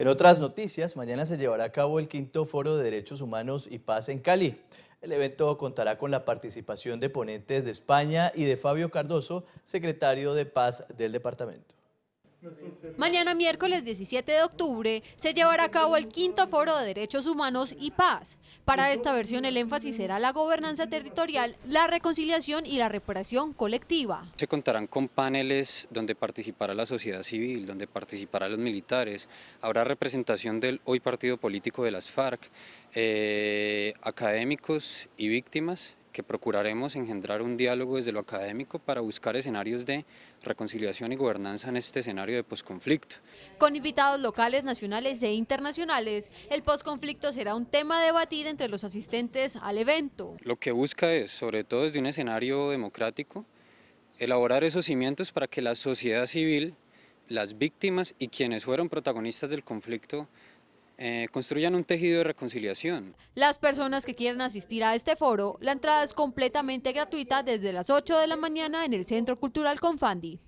En otras noticias, mañana se llevará a cabo el quinto foro de Derechos Humanos y Paz en Cali. El evento contará con la participación de ponentes de España y de Fabio Cardoso, secretario de Paz del departamento. Mañana miércoles 17 de octubre se llevará a cabo el quinto foro de derechos humanos y paz. Para esta versión el énfasis será la gobernanza territorial, la reconciliación y la reparación colectiva. Se contarán con paneles donde participará la sociedad civil, donde participarán los militares, habrá representación del hoy partido político de las FARC, eh, académicos y víctimas que procuraremos engendrar un diálogo desde lo académico para buscar escenarios de reconciliación y gobernanza en este escenario de posconflicto. Con invitados locales, nacionales e internacionales, el posconflicto será un tema a debatir entre los asistentes al evento. Lo que busca es, sobre todo desde un escenario democrático, elaborar esos cimientos para que la sociedad civil, las víctimas y quienes fueron protagonistas del conflicto eh, construyan un tejido de reconciliación. Las personas que quieran asistir a este foro, la entrada es completamente gratuita desde las 8 de la mañana en el Centro Cultural Confandi.